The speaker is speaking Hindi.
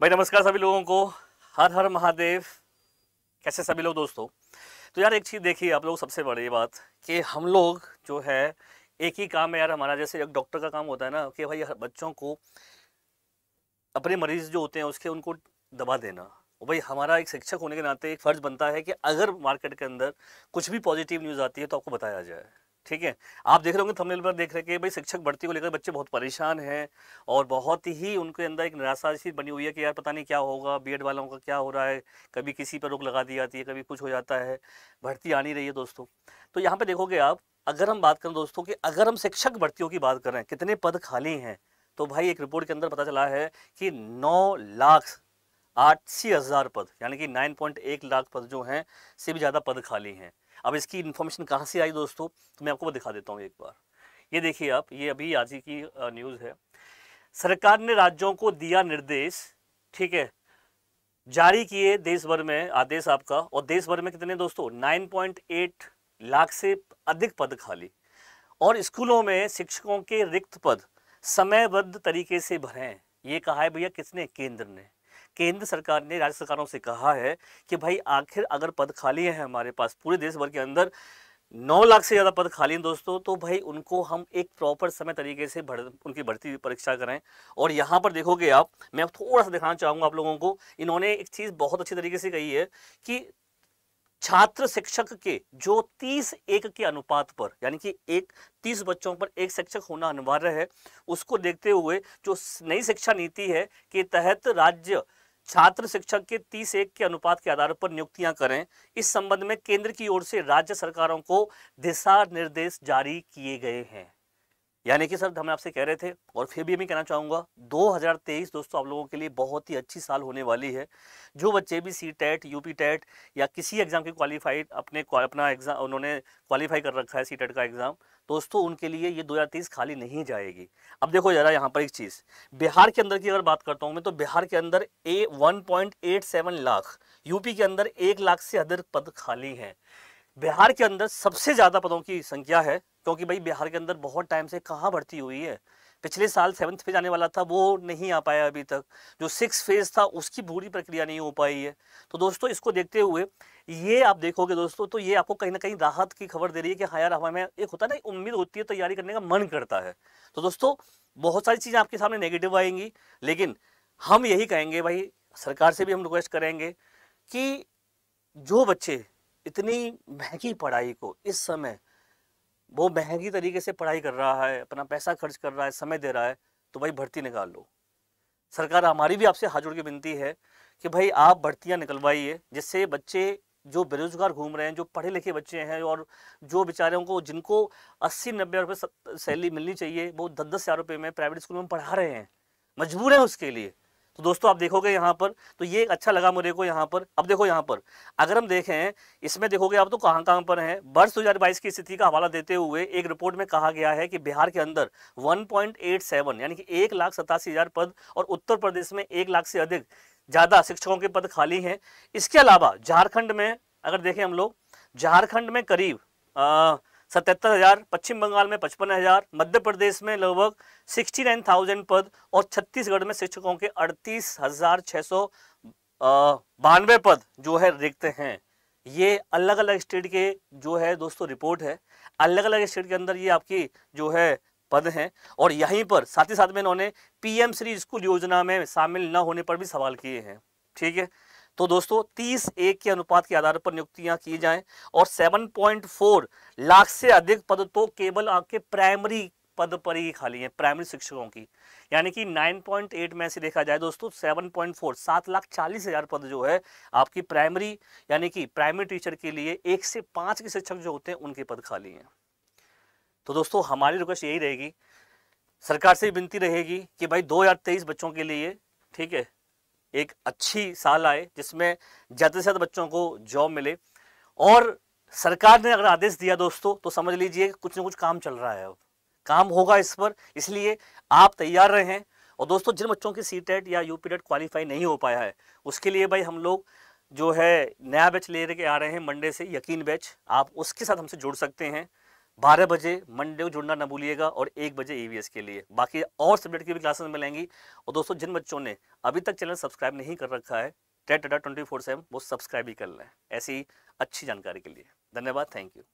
भाई नमस्कार सभी लोगों को हर हर महादेव कैसे सभी लोग दोस्तों तो यार एक चीज़ देखिए आप लोग सबसे बड़ी बात कि हम लोग जो है एक ही काम है यार हमारा जैसे एक डॉक्टर का काम होता है ना कि भाई बच्चों को अपने मरीज़ जो होते हैं उसके उनको दबा देना भाई हमारा एक शिक्षक होने के नाते एक फ़र्ज़ बनता है कि अगर मार्केट के अंदर कुछ भी पॉजिटिव न्यूज़ आती है तो आपको बताया जाए ठीक है आप देख रहे होंगे थंबनेल पर देख रहे कि भाई शिक्षक भर्ती को लेकर बच्चे बहुत परेशान हैं और बहुत ही उनके अंदर एक निराशा सी बनी हुई है कि यार पता नहीं क्या होगा बीएड वालों का क्या हो रहा है कभी किसी पर रोक लगा दी जाती है कभी कुछ हो जाता है भर्ती आ नहीं रही है दोस्तों तो यहाँ पर देखोगे आप अगर हम बात करें दोस्तों की अगर हम शिक्षक भर्तियों की बात करें कितने पद खाली हैं तो भाई एक रिपोर्ट के अंदर पता चला है कि नौ लाख अस्सी हज़ार पद यानी कि 9.1 लाख पद जो हैं से भी ज़्यादा पद खाली हैं अब इसकी इन्फॉर्मेशन कहाँ से आई दोस्तों तो मैं आपको दिखा देता हूँ एक बार ये देखिए आप ये अभी आज ही की न्यूज़ है सरकार ने राज्यों को दिया निर्देश ठीक है जारी किए देश भर में आदेश आपका और देश भर में कितने दोस्तों 9.8 लाख से अधिक पद खाली और स्कूलों में शिक्षकों के रिक्त पद समयबद्ध तरीके से भरें ये कहा है भैया किसने केंद्र ने केंद्र सरकार ने राज्य सरकारों से कहा है कि भाई आखिर अगर पद खाली है हमारे पास पूरे देश भर के अंदर नौ लाख से ज़्यादा पद खाली हैं दोस्तों तो भाई उनको हम एक प्रॉपर समय तरीके से भर उनकी भर्ती परीक्षा करें और यहाँ पर देखोगे आप मैं थोड़ा सा दिखाना चाहूँगा आप लोगों को इन्होंने एक चीज़ बहुत अच्छी तरीके से कही है कि छात्र शिक्षक के जो तीस एक के अनुपात पर यानी कि एक तीस बच्चों पर एक शिक्षक होना अनिवार्य है उसको देखते हुए जो नई शिक्षा नीति है के तहत राज्य छात्र शिक्षक के तीस एक के अनुपात के आधार पर नियुक्तियां करें इस संबंध में केंद्र की ओर से राज्य सरकारों को दिशा निर्देश जारी किए गए हैं यानी कि सर हम आपसे कह रहे थे और फिर भी मैं कहना चाहूँगा 2023 दोस्तों आप लोगों के लिए बहुत ही अच्छी साल होने वाली है जो बच्चे भी C TET U P TET या किसी एग्ज़ाम के क्वालिफाइड अपने अपना एग्ज़ाम उन्होंने क्वालिफाई कर रखा है सी टेट e का एग्ज़ाम दोस्तों उनके लिए ये 2023 खाली नहीं जाएगी अब देखो जरा यहाँ पर एक चीज़ बिहार के अंदर की अगर बात करता हूँ मैं तो बिहार के अंदर ए लाख यूपी के अंदर एक लाख से अधिक पद खाली हैं बिहार के अंदर सबसे ज़्यादा पदों की संख्या है क्योंकि भाई बिहार के अंदर बहुत टाइम से कहाँ भर्ती हुई है पिछले साल सेवन्थ पे जाने वाला था वो नहीं आ पाया अभी तक जो सिक्स फेज था उसकी पूरी प्रक्रिया नहीं हो पाई है तो दोस्तों इसको देखते हुए ये आप देखोगे दोस्तों तो ये आपको कहीं ना कहीं राहत की खबर दे रही है कि हाँ यार हमें एक होता है ना उम्मीद होती है तैयारी तो करने का मन करता है तो दोस्तों बहुत सारी चीज़ें आपके सामने नेगेटिव आएंगी लेकिन हम यही कहेंगे भाई सरकार से भी हम रिक्वेस्ट करेंगे कि जो बच्चे इतनी महंगी पढ़ाई को इस समय वो महंगी तरीके से पढ़ाई कर रहा है अपना पैसा खर्च कर रहा है समय दे रहा है तो भाई भर्ती निकाल लो सरकार हमारी भी आपसे हाथ जोड़ के विनती है कि भाई आप भर्तियाँ निकलवाइए जिससे बच्चे जो बेरोजगार घूम रहे हैं जो पढ़े लिखे बच्चे हैं और जो बेचारों को जिनको अस्सी नब्बे रुपये सैलरी मिलनी चाहिए वो दस दस हज़ार रुपये में प्राइवेट स्कूल में पढ़ा रहे हैं मजबूर हैं उसके लिए तो दोस्तों आप देखोगे यहाँ पर तो ये एक अच्छा लगा मुझे को यहाँ पर अब देखो यहाँ पर अगर हम देखें इसमें देखोगे आप तो कहाँ कहाँ पर हैं वर्ष बाईस की स्थिति का हवाला देते हुए एक रिपोर्ट में कहा गया है कि बिहार के अंदर 1.87 यानी कि एक लाख सतासी हज़ार पद और उत्तर प्रदेश में एक लाख से अधिक ज़्यादा शिक्षकों के पद खाली हैं इसके अलावा झारखंड में अगर देखें हम लोग झारखंड में करीब सतहत्तर हज़ार पश्चिम बंगाल में पचपन हज़ार मध्य प्रदेश में लगभग सिक्सटी नाइन थाउजेंड पद और छत्तीसगढ़ में शिक्षकों के अड़तीस हज़ार छः सौ बानवे पद जो है रिक्त हैं ये अलग अलग स्टेट के जो है दोस्तों रिपोर्ट है अलग अलग स्टेट के अंदर ये आपकी जो है पद हैं और यहीं पर साथ ही साथ में इन्होंने पीएम श्री स्कूल योजना में शामिल न होने पर भी सवाल किए हैं ठीक है तो दोस्तों तीस एक के अनुपात के आधार पर नियुक्तियां की जाए और सेवन लाख से अधिक पद तो केवल आपके प्राइमरी पद पर ही खाली है प्राइमरी शिक्षकों की यानी कि 9.8 में से देखा जाए दोस्तों 7.4 सात लाख चालीस हज़ार पद जो है आपकी प्राइमरी यानी कि प्राइमरी टीचर के लिए एक से पांच के शिक्षक जो होते हैं उनके पद खाली हैं तो दोस्तों हमारी रिक्वेस्ट यही रहेगी सरकार से विनती रहेगी कि भाई 2023 बच्चों के लिए ठीक है एक अच्छी साल आए जिसमें ज़्यादा से ज़्यादा बच्चों को जॉब मिले और सरकार ने अगर आदेश दिया दोस्तों तो समझ लीजिए कुछ ना कुछ काम चल रहा है अब काम होगा इस पर इसलिए आप तैयार रहें और दोस्तों जिन बच्चों की सी टेट e या यू पी टेट क्वालिफाई नहीं हो पाया है उसके लिए भाई हम लोग जो है नया बैच ले के आ रहे हैं मंडे से यकीन बैच आप उसके साथ हमसे जुड़ सकते हैं बारह बजे मंडे को जुड़ना ना भूलिएगा और एक बजे ईवीएस के लिए बाकी और सब्जेक्ट की भी क्लासेस मिलेंगी और दोस्तों जिन बच्चों ने अभी तक चैनल सब्सक्राइब नहीं कर रखा है TET data twenty four seven वो सब्सक्राइब ही कर लें ऐसी अच्छी जानकारी के लिए धन्यवाद थैंक यू